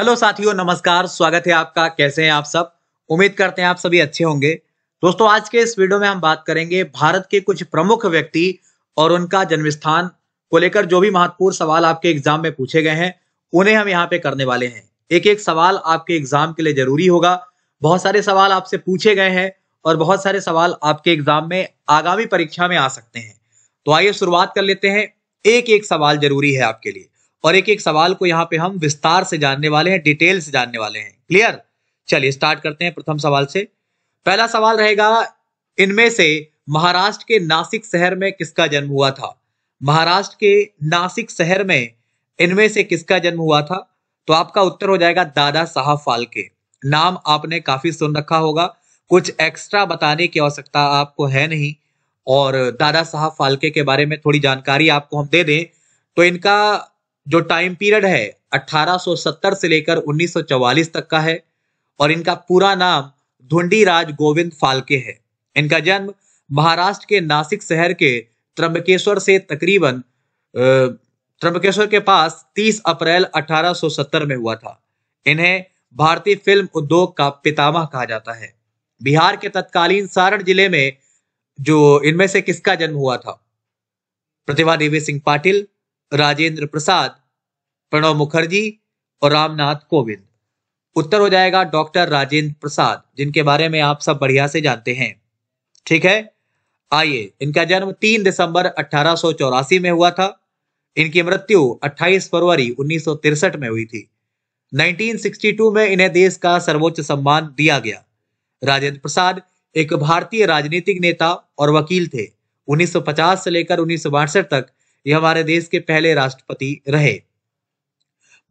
hello साथियों नमस्कार स्वागत है आपका कैसे हैं आप सब उम्मीद करते हैं आप सभी अच्छे होंगे दोस्तों आज के इस वीडियो में हम बात करेंगे भारत के कुछ प्रमुख व्यक्ति और उनका जन्म स्थान को लेकर जो भी महत्वपूर्ण सवाल आपके एग्जाम में पूछे गए हैं उन्हें हम यहाँ पे करने वाले हैं एक एक सवाल आपके एग्जाम के लिए जरूरी होगा बहुत सारे सवाल आपसे पूछे गए हैं और बहुत सारे सवाल आपके एग्जाम में आगामी परीक्षा में आ सकते हैं तो आइए शुरुआत कर लेते हैं एक एक सवाल जरूरी है आपके लिए और एक एक सवाल को यहाँ पे हम विस्तार से जानने वाले हैं डिटेल से जानने वाले हैं क्लियर चलिए स्टार्ट करते हैं प्रथम सवाल से पहला सवाल रहेगा इनमें से महाराष्ट्र के नासिक शहर में किसका जन्म हुआ था महाराष्ट्र के नासिक शहर में इनमें से किसका जन्म हुआ था तो आपका उत्तर हो जाएगा दादा साहब फालके नाम आपने काफी सुन रखा होगा कुछ एक्स्ट्रा बताने की आवश्यकता आपको है नहीं और दादा साहब फालके के बारे में थोड़ी जानकारी आपको हम दे दें तो इनका जो टाइम पीरियड है 1870 से लेकर 1944 तक का है और इनका पूरा नाम धुंडी राज गोविंद फालके है इनका जन्म महाराष्ट्र के नासिक शहर के त्रंबकेश्वर से तकरीबन त्रंबकेश्वर के पास 30 अप्रैल 1870 में हुआ था इन्हें भारतीय फिल्म उद्योग का पितामह कहा जाता है बिहार के तत्कालीन सारण जिले में जो इनमें से किसका जन्म हुआ था प्रतिभा देवी सिंह पाटिल राजेंद्र प्रसाद प्रणव मुखर्जी और रामनाथ कोविंद उत्तर हो जाएगा डॉक्टर राजेंद्र प्रसाद जिनके बारे में आप सब बढ़िया से जानते हैं ठीक है आइए इनका जन्म 3 दिसंबर अठारह में हुआ था इनकी मृत्यु 28 फरवरी उन्नीस में हुई थी 1962 में इन्हें देश का सर्वोच्च सम्मान दिया गया राजेंद्र प्रसाद एक भारतीय राजनीतिक नेता और वकील थे 1950 से लेकर उन्नीस तक ये हमारे देश के पहले राष्ट्रपति रहे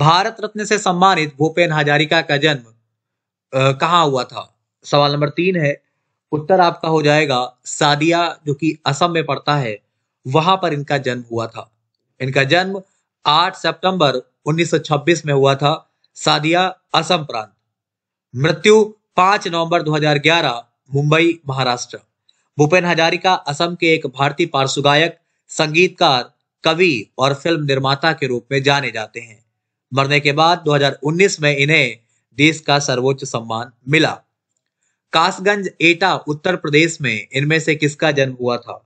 भारत रत्न से सम्मानित भूपेन हजारिका का जन्म कहाँ हुआ था सवाल नंबर तीन है उत्तर आपका हो जाएगा सादिया जो कि असम में पड़ता है वहां पर इनका जन्म हुआ था इनका जन्म 8 सितंबर 1926 में हुआ था सादिया असम प्रांत मृत्यु 5 नवंबर 2011 मुंबई महाराष्ट्र भूपेन हजारिका असम के एक भारतीय पार्श्व गायक संगीतकार कवि और फिल्म निर्माता के रूप में जाने जाते हैं मरने के बाद 2019 में इन्हें देश का सर्वोच्च सम्मान मिला कासगंज एटा उत्तर प्रदेश में इनमें से किसका जन्म हुआ था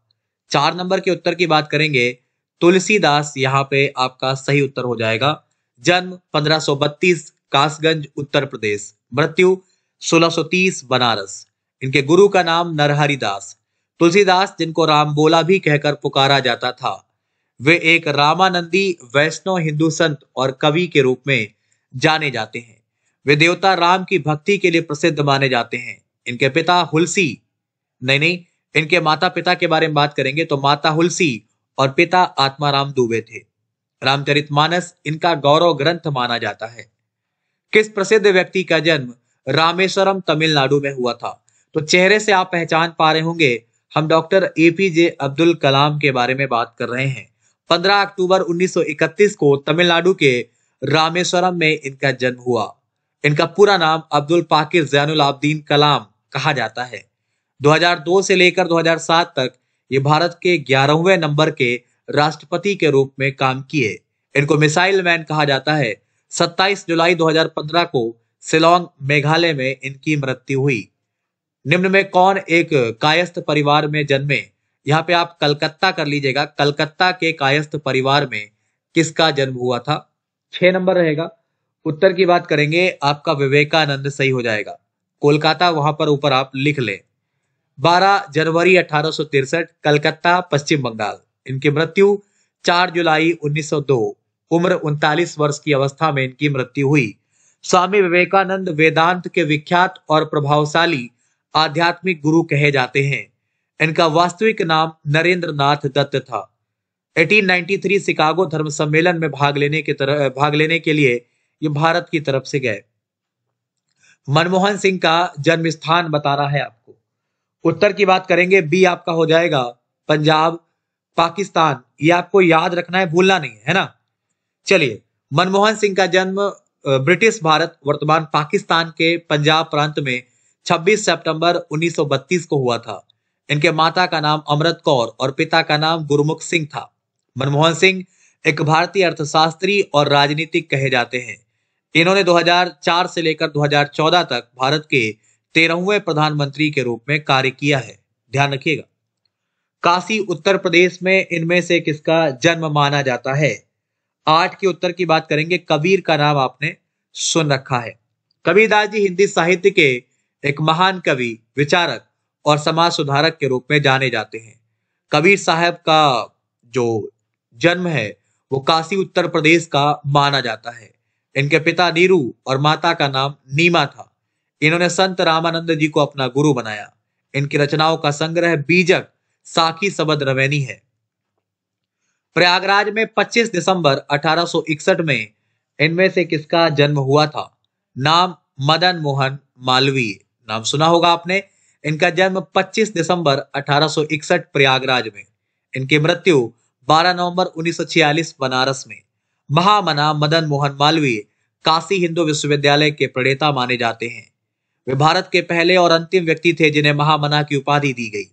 चार नंबर के उत्तर की बात करेंगे तुलसीदास यहाँ पे आपका सही उत्तर हो जाएगा जन्म 1532 कासगंज उत्तर प्रदेश मृत्यु 1630 बनारस इनके गुरु का नाम नरहरिदास तुलसीदास जिनको रामबोला भी कहकर पुकारा जाता था वे एक रामानंदी वैष्णव हिंदू संत और कवि के रूप में जाने जाते हैं वे देवता राम की भक्ति के लिए प्रसिद्ध माने जाते हैं इनके पिता हुलसी नहीं नहीं इनके माता पिता के बारे में बात करेंगे तो माता हुलसी और पिता आत्माराम दुबे थे रामचरितमानस इनका गौरव ग्रंथ माना जाता है किस प्रसिद्ध व्यक्ति का जन्म रामेश्वरम तमिलनाडु में हुआ था तो चेहरे से आप पहचान पा रहे होंगे हम डॉक्टर एपीजे अब्दुल कलाम के बारे में बात कर रहे हैं 15 अक्टूबर 1931 को तमिलनाडु के रामेश्वरम में इनका जन्म हुआ इनका पूरा नाम अब्दुल पाकिर जैनुल आब्दीन कलाम कहा जाता है 2002 से लेकर 2007 तक ये भारत के ग्यारहवें नंबर के राष्ट्रपति के रूप में काम किए इनको मिसाइल मैन कहा जाता है 27 जुलाई 2015 को सिलोंग मेघालय में इनकी मृत्यु हुई निम्न में कौन एक कायस्थ परिवार में जन्मे यहाँ पे आप कलकत्ता कर लीजिएगा कलकत्ता के कायस्थ परिवार में किसका जन्म हुआ था छह नंबर रहेगा उत्तर की बात करेंगे आपका विवेकानंद सही हो जाएगा कोलकाता वहां पर ऊपर आप लिख लें 12 जनवरी अठारह कलकत्ता पश्चिम बंगाल इनकी मृत्यु 4 जुलाई 1902 उम्र उनतालीस वर्ष की अवस्था में इनकी मृत्यु हुई स्वामी विवेकानंद वेदांत के विख्यात और प्रभावशाली आध्यात्मिक गुरु कहे जाते हैं इनका वास्तविक नाम नरेंद्र नाथ दत्त था 1893 शिकागो धर्म सम्मेलन में भाग लेने के तरह भाग लेने के लिए ये भारत की तरफ से गए मनमोहन सिंह का जन्म स्थान बताना है आपको उत्तर की बात करेंगे बी आपका हो जाएगा पंजाब पाकिस्तान ये आपको याद रखना है भूलना नहीं है ना चलिए मनमोहन सिंह का जन्म ब्रिटिश भारत वर्तमान पाकिस्तान के पंजाब प्रांत में 26 सितंबर 1932 को हुआ था इनके माता का नाम अमृत कौर और पिता का नाम गुरुमुख सिंह था मनमोहन सिंह एक भारतीय अर्थशास्त्री और राजनीतिक कहे जाते हैं इन्होंने 2004 से लेकर 2014 तक भारत के तेरहवें प्रधानमंत्री के रूप में कार्य किया है ध्यान रखिएगा काशी उत्तर प्रदेश में इनमें से किसका जन्म माना जाता है आठ के उत्तर की बात करेंगे कबीर का नाम आपने सुन रखा है कबीरदास जी हिंदी साहित्य के एक महान कवि विचारक और समाज सुधारक के रूप में जाने जाते हैं कबीर साहब का जो जन्म है वो काशी उत्तर प्रदेश का माना जाता है इनके पिता नीरू और माता का नाम नीमा था इन्होंने संत रामानंद जी को अपना गुरु बनाया इनकी रचनाओं का संग्रह बीजक साकी सबद रवैनी है प्रयागराज में 25 दिसंबर 1861 में इनमें से किसका जन्म हुआ था नाम मदन मोहन मालवीय नाम सुना होगा आपने इनका जन्म 25 दिसंबर 1861 प्रयागराज में इनकी मृत्यु 12 नवंबर 1946 बनारस में महामना मदन मोहन मालवीय काशी हिंदू विश्वविद्यालय के प्रणेता माने जाते हैं वे भारत के पहले और अंतिम व्यक्ति थे जिन्हें महामना की उपाधि दी गई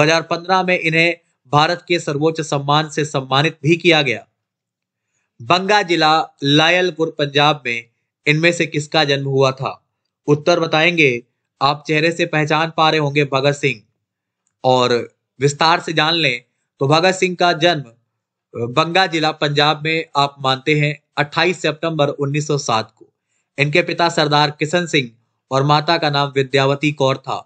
2015 में इन्हें भारत के सर्वोच्च सम्मान से सम्मानित भी किया गया बंगा जिला लायलपुर पंजाब में इनमें से किसका जन्म हुआ था उत्तर बताएंगे आप चेहरे से पहचान पा रहे होंगे भगत सिंह और विस्तार से जान लें तो भगत सिंह का जन्म बंगा जिला पंजाब में आप मानते हैं 28 सितंबर 1907 को इनके पिता सरदार किशन सिंह और माता का नाम विद्यावती कौर था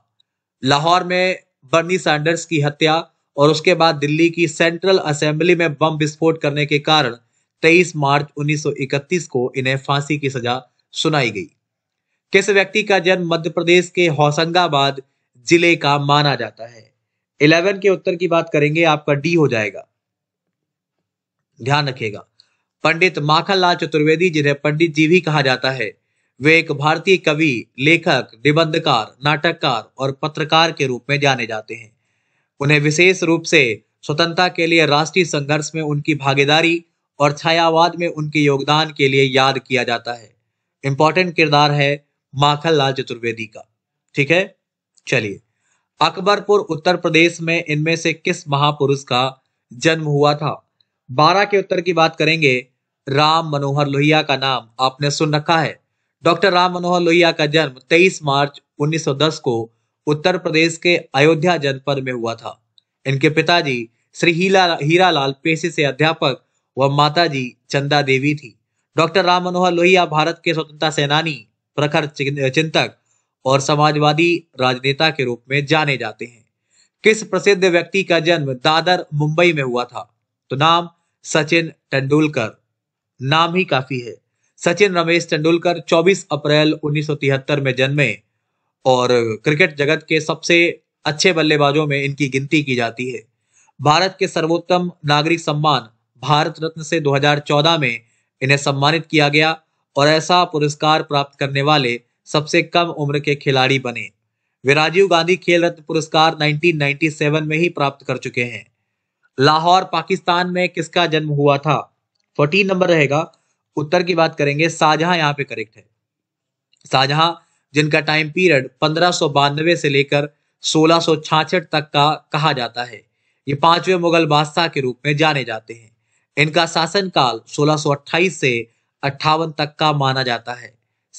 लाहौर में बर्नी सैंडर्स की हत्या और उसके बाद दिल्ली की सेंट्रल असेंबली में बम विस्फोट करने के कारण 23 मार्च 1931 को इन्हें फांसी की सजा सुनाई गई किस व्यक्ति का जन्म मध्य प्रदेश के होशंगाबाद जिले का माना जाता है इलेवन के उत्तर की बात करेंगे आपका डी हो जाएगा ध्यान रखिएगा पंडित माखनलाल चतुर्वेदी जिन्हें पंडित जी भी कहा जाता है वे एक भारतीय कवि लेखक निबंधकार नाटककार और पत्रकार के रूप में जाने जाते हैं उन्हें विशेष रूप से स्वतंत्रता के लिए राष्ट्रीय संघर्ष में उनकी भागीदारी और छायावाद में उनके योगदान के लिए याद किया जाता है इंपॉर्टेंट किरदार है माखन लाल चतुर्वेदी का ठीक है चलिए अकबरपुर उत्तर प्रदेश में इनमें से किस महापुरुष का जन्म हुआ था बारह के उत्तर की बात करेंगे राम मनोहर लोहिया का नाम आपने सुन रखा है डॉक्टर राम मनोहर लोहिया का जन्म 23 मार्च 1910 को उत्तर प्रदेश के अयोध्या जनपद में हुआ था इनके पिताजी श्री हीला हीरा लाल पेशे से अध्यापक व माताजी चंदा देवी थी डॉक्टर राम मनोहर लोहिया भारत के स्वतंत्रता सेनानी प्रखर चिंतक और समाजवादी राजनेता के रूप में जाने जाते हैं किस प्रसिद्ध व्यक्ति का जन्म दादर मुंबई में हुआ था तो नाम सचिन तेंदुलकर नाम ही काफी है सचिन रमेश तेंदुलकर 24 अप्रैल 1973 में जन्मे और क्रिकेट जगत के सबसे अच्छे बल्लेबाजों में इनकी गिनती की जाती है भारत के सर्वोत्तम नागरिक सम्मान भारत रत्न से 2014 में इन्हें सम्मानित किया गया और ऐसा पुरस्कार प्राप्त करने वाले सबसे कम उम्र के खिलाड़ी बने वे राजीव गांधी खेल रत्न पुरस्कार 1997 में ही प्राप्त कर चुके हैं लाहौर पाकिस्तान में किसका जन्म हुआ था फोर्टीन नंबर रहेगा उत्तर की बात करेंगे शाहजहां यहाँ पे करेक्ट है शाहजहां जिनका टाइम पीरियड पंद्रह से लेकर सोलह तक का कहा जाता है ये पांचवें मुगल बादशाह के रूप में जाने जाते हैं इनका शासनकाल सोलह से अट्ठावन तक का माना जाता है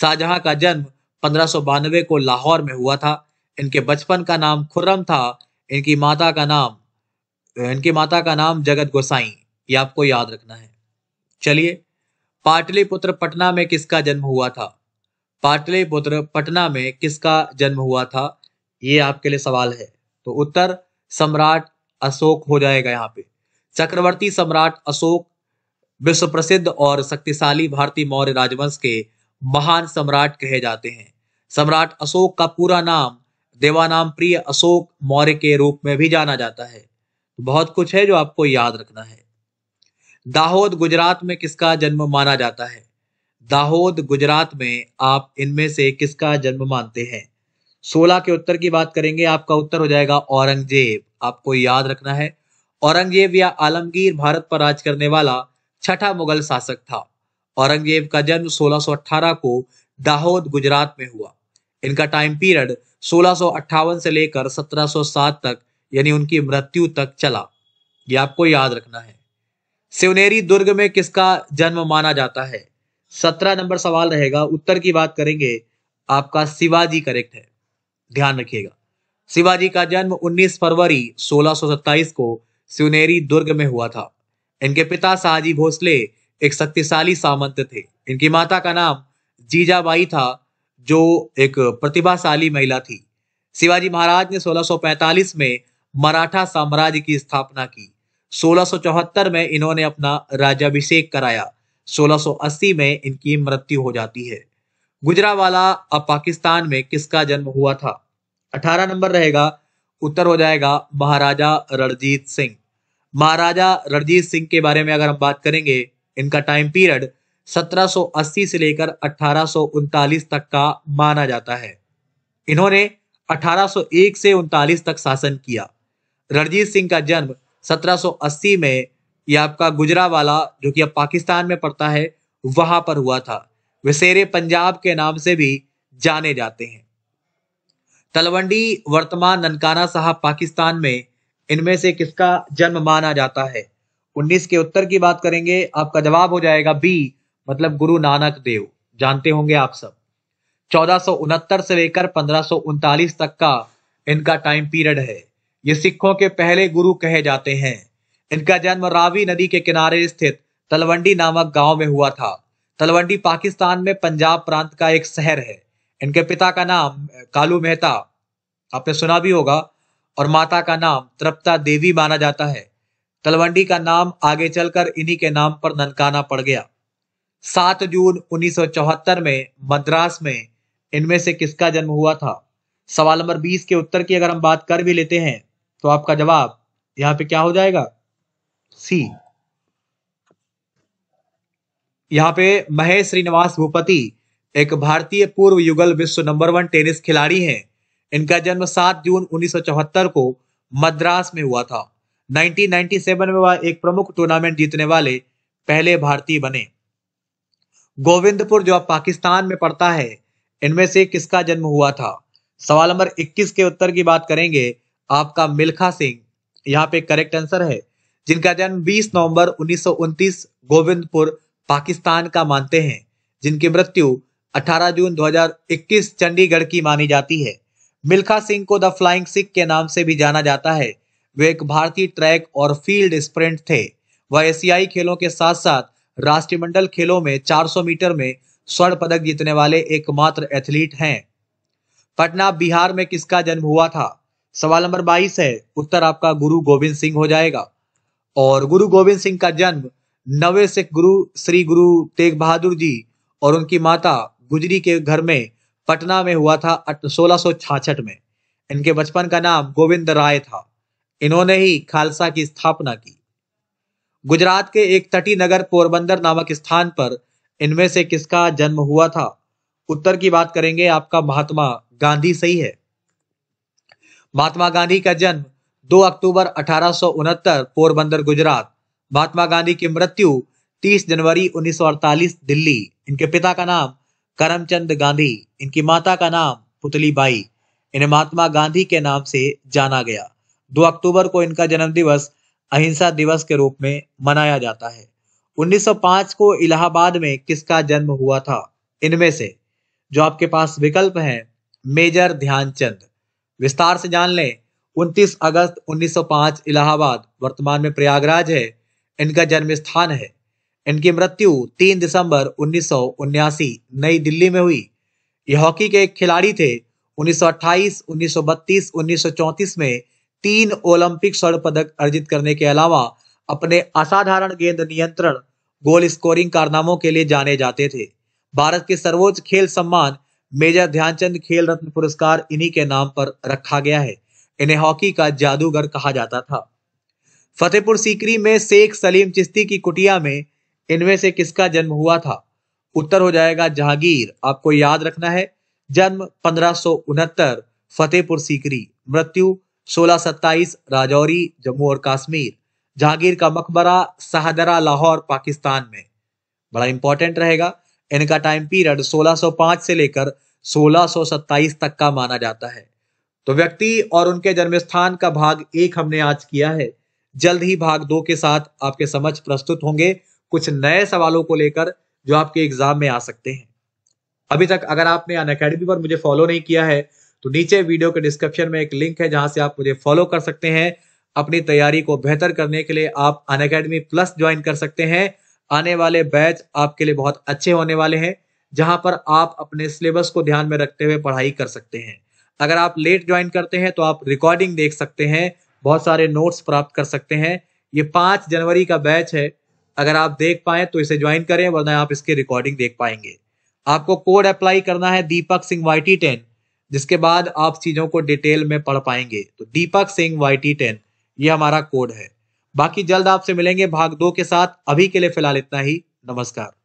शाहजहां का जन्म पंद्रह को लाहौर में हुआ था इनके बचपन का नाम खुर्रम था इनकी माता का नाम इनकी माता का नाम जगत गोसाई ये आपको याद रखना है चलिए पाटलिपुत्र पटना में किसका जन्म हुआ था पाटलिपुत्र पटना में किसका जन्म हुआ था ये आपके लिए सवाल है तो उत्तर सम्राट अशोक हो जाएगा यहाँ पे चक्रवर्ती सम्राट अशोक विश्व प्रसिद्ध और शक्तिशाली भारतीय मौर्य राजवंश के महान सम्राट कहे जाते हैं सम्राट अशोक का पूरा नाम देवानाम प्रिय अशोक मौर्य के रूप में भी जाना जाता है बहुत कुछ है जो आपको याद रखना है दाहोद गुजरात में किसका जन्म माना जाता है दाहोद गुजरात में आप इनमें से किसका जन्म मानते हैं सोलह के उत्तर की बात करेंगे आपका उत्तर हो जाएगा औरंगजेब आपको याद रखना है औरंगजेब या आलमगीर भारत पर राज करने वाला छठा मुगल शासक था औरंगजेब का जन्म 1618 को दाहोद गुजरात में हुआ इनका टाइम पीरियड सोलह से लेकर 1707 तक यानी उनकी मृत्यु तक चला ये आपको याद रखना है सिवनेरी दुर्ग में किसका जन्म माना जाता है सत्रह नंबर सवाल रहेगा उत्तर की बात करेंगे आपका शिवाजी करेक्ट है ध्यान रखिएगा शिवाजी का जन्म 19 फरवरी सोलह को सिवनेरी दुर्ग में हुआ था इनके पिता शाहजी भोसले एक शक्तिशाली सामंत थे इनकी माता का नाम जीजाबाई था जो एक प्रतिभाशाली महिला थी शिवाजी महाराज ने 1645 में मराठा साम्राज्य की स्थापना की 1674 में इन्होंने अपना राज्याभिषेक कराया 1680 में इनकी मृत्यु हो जाती है गुजरावाला अब पाकिस्तान में किसका जन्म हुआ था 18 नंबर रहेगा उत्तर हो जाएगा महाराजा रणजीत सिंह महाराजा रणजीत सिंह के बारे में अगर हम बात करेंगे इनका टाइम पीरियड 1780 से लेकर अठारह तक का माना जाता है इन्होंने 1801 से उनतालीस तक शासन किया रणजीत सिंह का जन्म 1780 में यह आपका गुजरा वाला जो कि अब पाकिस्तान में पड़ता है वहां पर हुआ था वे पंजाब के नाम से भी जाने जाते हैं तलवंडी वर्तमान ननकाना साहब पाकिस्तान में इनमें से किसका जन्म माना जाता है उन्नीस के उत्तर की बात करेंगे आपका जवाब हो जाएगा बी मतलब गुरु नानक देव जानते होंगे आप सब चौदह से लेकर पंद्रह तक का इनका टाइम पीरियड है ये सिखों के पहले गुरु कहे जाते हैं इनका जन्म रावी नदी के किनारे स्थित तलवंडी नामक गांव में हुआ था तलवंडी पाकिस्तान में पंजाब प्रांत का एक शहर है इनके पिता का नाम कालू मेहता आपने सुना भी होगा और माता का नाम तृप्ता देवी माना जाता है तलवंडी का नाम आगे चलकर इन्हीं के नाम पर ननकाना पड़ गया 7 जून 1974 में मद्रास में इनमें से किसका जन्म हुआ था सवाल नंबर 20 के उत्तर की अगर हम बात कर भी लेते हैं तो आपका जवाब यहां पे क्या हो जाएगा सी यहाँ पे महेश श्रीनिवास भूपति एक भारतीय पूर्व युगल विश्व नंबर वन टेनिस खिलाड़ी हैं इनका जन्म 7 जून 1974 को मद्रास में हुआ था 1997 में वह एक प्रमुख टूर्नामेंट जीतने वाले पहले भारतीय बने गोविंदपुर जो पाकिस्तान में पड़ता है इनमें से किसका जन्म हुआ था सवाल नंबर 21 के उत्तर की बात करेंगे आपका मिल्खा सिंह यहाँ पे करेक्ट आंसर है जिनका जन्म 20 नवंबर उन्नीस गोविंदपुर पाकिस्तान का मानते हैं जिनकी मृत्यु 18 जून 2021 चंडीगढ़ की मानी जाती है मिल्खा सिंह को द फ्लाइंग सिख के नाम से भी जाना जाता है वे एक भारतीय ट्रैक और फील्ड स्प्रिंट थे वह एशियाई खेलों के साथ साथ राष्ट्रमंडल खेलों में 400 मीटर में स्वर्ण पदक जीतने वाले एकमात्र एथलीट हैं पटना बिहार में किसका जन्म हुआ था सवाल नंबर 22 है उत्तर आपका गुरु गोविंद सिंह हो जाएगा और गुरु गोविंद सिंह का जन्म नवे सिख गुरु श्री गुरु तेग बहादुर जी और उनकी माता गुजरी के घर में पटना में हुआ था सोलह में इनके बचपन का नाम गोविंद राय था इन्होंने ही खालसा की स्थापना की गुजरात के एक तटी नगर पोरबंदर नामक स्थान पर इनमें से किसका जन्म हुआ था उत्तर की बात करेंगे आपका महात्मा गांधी सही है महात्मा गांधी का जन्म 2 अक्टूबर अठारह पोरबंदर गुजरात महात्मा गांधी की मृत्यु 30 जनवरी 1948 दिल्ली इनके पिता का नाम करमचंद गांधी इनकी माता का नाम पुतली बाई इन्हें महात्मा गांधी के नाम से जाना गया 2 अक्टूबर को इनका जन्म दिवस अहिंसा दिवस के रूप में मनाया जाता है 1905 को इलाहाबाद में किसका जन्म हुआ था इनमें से जो आपके पास विकल्प हैं मेजर ध्यानचंद विस्तार से जान लें 29 अगस्त 1905 इलाहाबाद वर्तमान में प्रयागराज है इनका जन्म स्थान है इनकी मृत्यु 3 दिसंबर उन्नीस नई दिल्ली में हुई ये हॉकी के एक खिलाड़ी थे 1928, 1932, 1934 में तीन ओलंपिक स्वर्ण पदक अर्जित करने के अलावा अपने असाधारण गेंद नियंत्रण गोल स्कोरिंग कारनामों के लिए जाने जाते थे भारत के सर्वोच्च खेल सम्मान मेजर ध्यानचंद खेल रत्न पुरस्कार इन्हीं के नाम पर रखा गया है इन्हें हॉकी का जादूगर कहा जाता था फतेहपुर सीकरी में शेख सलीम चिश्ती की कुटिया में इनमें से किसका जन्म हुआ था उत्तर हो जाएगा जहांगीर आपको याद रखना है जन्म पंद्रह फतेहपुर सीकरी मृत्यु सोलह सत्ताईस राजौरी जम्मू और कश्मीर जहांगीर का मकबरा सहदरा लाहौर पाकिस्तान में बड़ा इंपॉर्टेंट रहेगा इनका टाइम पीरियड 1605 से लेकर 1627 तक का माना जाता है तो व्यक्ति और उनके जन्म स्थान का भाग एक हमने आज किया है जल्द ही भाग दो के साथ आपके समझ प्रस्तुत होंगे कुछ नए सवालों को लेकर जो आपके एग्जाम में आ सकते हैं अभी तक अगर आपने अन अकेडमी पर मुझे फॉलो नहीं किया है तो नीचे वीडियो के डिस्क्रिप्शन में एक लिंक है जहां से आप मुझे फॉलो कर सकते हैं अपनी तैयारी को बेहतर करने के लिए आप अन अकेडमी प्लस ज्वाइन कर सकते हैं आने वाले बैच आपके लिए बहुत अच्छे होने वाले हैं जहां पर आप अपने सिलेबस को ध्यान में रखते हुए पढ़ाई कर सकते हैं अगर आप लेट ज्वाइन करते हैं तो आप रिकॉर्डिंग देख सकते हैं बहुत सारे नोट्स प्राप्त कर सकते हैं ये पांच जनवरी का बैच है अगर आप देख पाए तो इसे ज्वाइन करें वरना आप इसके रिकॉर्डिंग देख पाएंगे आपको कोड अप्लाई करना है Deepak Singh Y T ten जिसके बाद आप चीजों को डिटेल में पढ़ पाएंगे तो Deepak Singh Y T ten ये हमारा कोड है बाकी जल्द आपसे मिलेंगे भाग दो के साथ अभी के लिए फिलहाल इतना ही नमस्कार